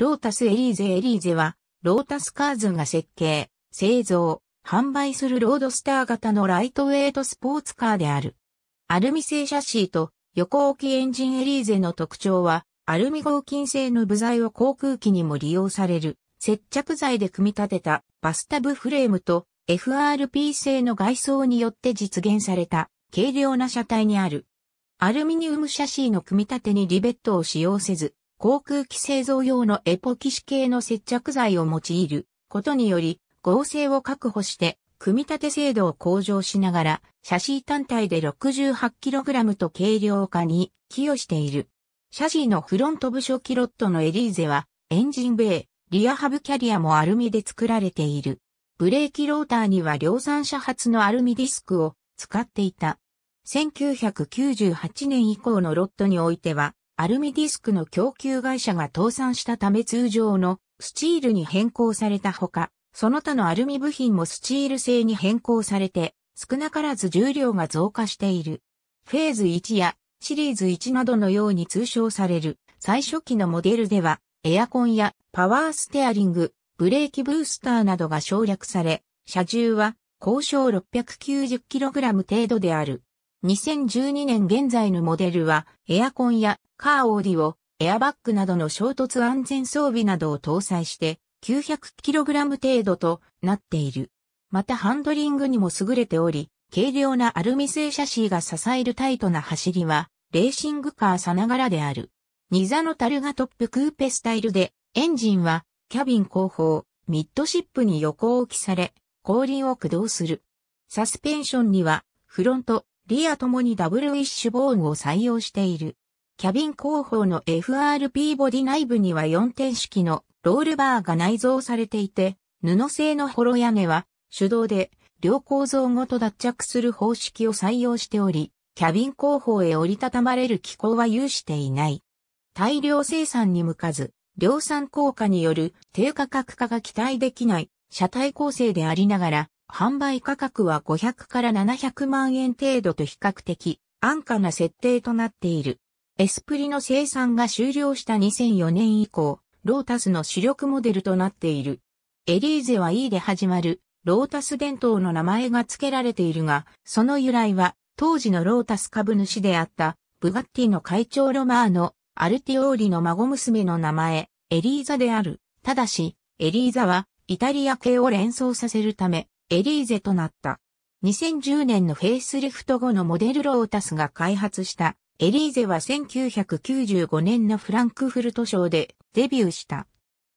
ロータスエリーゼエリーゼは、ロータスカーズが設計、製造、販売するロードスター型のライトウェイトスポーツカーである。アルミ製シャシーと横置きエンジンエリーゼの特徴は、アルミ合金製の部材を航空機にも利用される、接着剤で組み立てたバスタブフレームと FRP 製の外装によって実現された軽量な車体にある。アルミニウムシャシーの組み立てにリベットを使用せず、航空機製造用のエポキシ系の接着剤を用いることにより合成を確保して組み立て精度を向上しながら、シャシー単体で 68kg と軽量化に寄与している。シャシーのフロント部初期ロットのエリーゼは、エンジンベイ、リアハブキャリアもアルミで作られている。ブレーキローターには量産車発のアルミディスクを使っていた。1998年以降のロットにおいては、アルミディスクの供給会社が倒産したため通常のスチールに変更されたほか、その他のアルミ部品もスチール製に変更されて、少なからず重量が増加している。フェーズ1やシリーズ1などのように通称される最初期のモデルでは、エアコンやパワーステアリング、ブレーキブースターなどが省略され、車重は交渉 690kg 程度である。2012年現在のモデルは、エアコンやカーオーディオ、エアバッグなどの衝突安全装備などを搭載して、900kg 程度となっている。またハンドリングにも優れており、軽量なアルミ製シャシーが支えるタイトな走りは、レーシングカーさながらである。ニザの樽がトップクーペスタイルで、エンジンは、キャビン後方、ミッドシップに横置きされ、後輪を駆動する。サスペンションには、フロント、リアともにダブルウィッシュボーンを採用している。キャビン後方の FRP ボディ内部には4点式のロールバーが内蔵されていて、布製のホロ屋根は手動で両構造ごと脱着する方式を採用しており、キャビン後方へ折りたたまれる機構は有していない。大量生産に向かず、量産効果による低価格化が期待できない車体構成でありながら、販売価格は500から700万円程度と比較的安価な設定となっている。エスプリの生産が終了した2004年以降、ロータスの主力モデルとなっている。エリーゼは E で始まる、ロータス伝統の名前が付けられているが、その由来は、当時のロータス株主であった、ブガッティの会長ロマーノ、アルティオーリの孫娘の名前、エリーザである。ただし、エリーザは、イタリア系を連想させるため、エリーゼとなった。2010年のフェイスリフト後のモデルロータスが開発したエリーゼは1995年のフランクフルト賞でデビューした。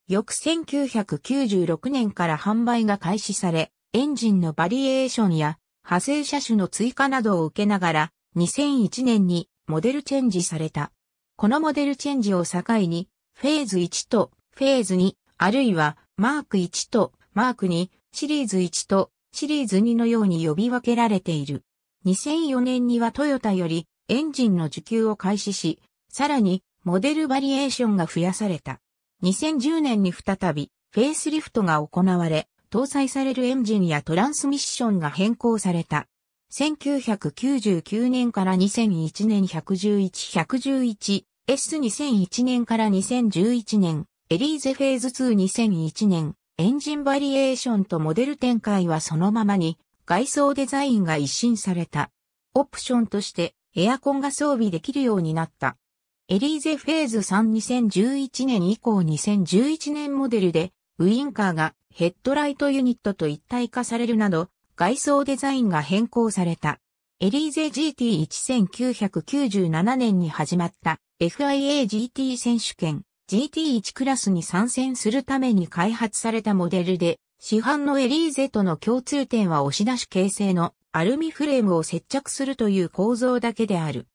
翌1996年から販売が開始され、エンジンのバリエーションや派生車種の追加などを受けながら2001年にモデルチェンジされた。このモデルチェンジを境にフェーズ1とフェーズ2あるいはマーク1とマーク2シリーズ1とシリーズ2のように呼び分けられている。2004年にはトヨタよりエンジンの受給を開始し、さらにモデルバリエーションが増やされた。2010年に再びフェイスリフトが行われ、搭載されるエンジンやトランスミッションが変更された。1999年から2001年 111-111S 2001年から2011年エリーゼフェーズ2 2001年エンジンバリエーションとモデル展開はそのままに、外装デザインが一新された。オプションとしてエアコンが装備できるようになった。エリーゼフェーズ32011年以降2011年モデルで、ウインカーがヘッドライトユニットと一体化されるなど、外装デザインが変更された。エリーゼ GT1997 年に始まった FIA GT 選手権 GT1 クラスに参戦するために開発されたモデルで、市販のエリーゼとの共通点は押し出し形成のアルミフレームを接着するという構造だけである。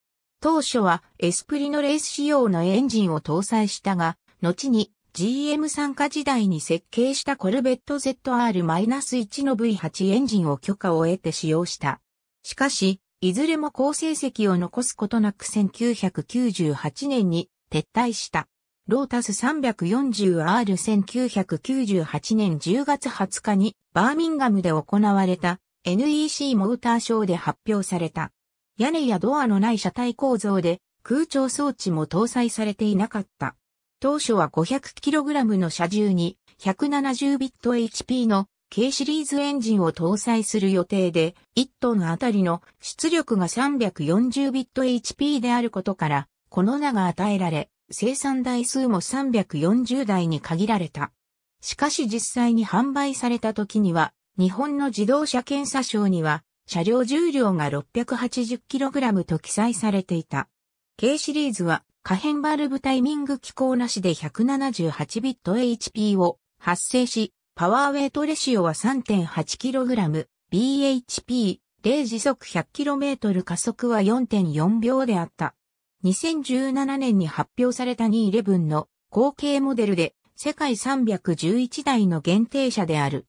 当初はエスプリのレース仕様のエンジンを搭載したが、後に GM 参加時代に設計したコルベット ZR-1 の V8 エンジンを許可を得て使用した。しかし、いずれも好成績を残すことなく1998年に撤退した。ロータス 340R1998 年10月20日にバーミンガムで行われた NEC モーターショーで発表された。屋根やドアのない車体構造で空調装置も搭載されていなかった。当初は 500kg の車重に 170bhp の K シリーズエンジンを搭載する予定で、1トンあたりの出力が 340bhp であることから、この名が与えられ、生産台数も340台に限られた。しかし実際に販売された時には、日本の自動車検査証には、車両重量が 680kg と記載されていた。K シリーズは、可変バルブタイミング機構なしで 178bithp を発生し、パワーウェイトレシオは 3.8kg、BHP、0時速 100km 加速は4.4秒であった。2017年に発表された211の後継モデルで世界311台の限定車である。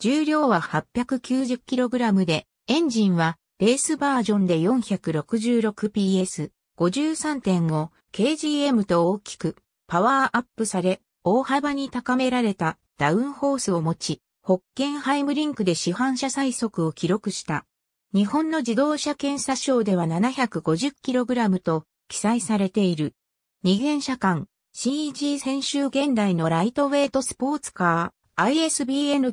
重量は 890kg で、エンジンはレースバージョンで 466PS、53.5 kgm と大きくパワーアップされ、大幅に高められたダウンホースを持ち、ホッケンハイムリンクで市販車最速を記録した。日本の自動車検査賞では 750kg と記載されている。二元車間 CG 先週現代のライトウェイトスポーツカー ISBN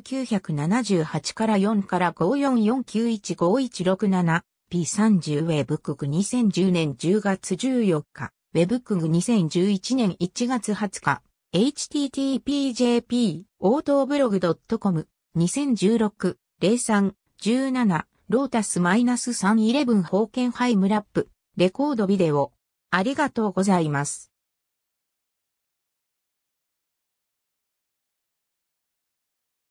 978から4から544915167 P30 ウェブクグ2010年10月14日、ウェブクグ2011年1月20日、http.jp 応答ブログ .com 2016-03-17ロータス -311 ホーケンハイムラップレコードビデオありがとうございます。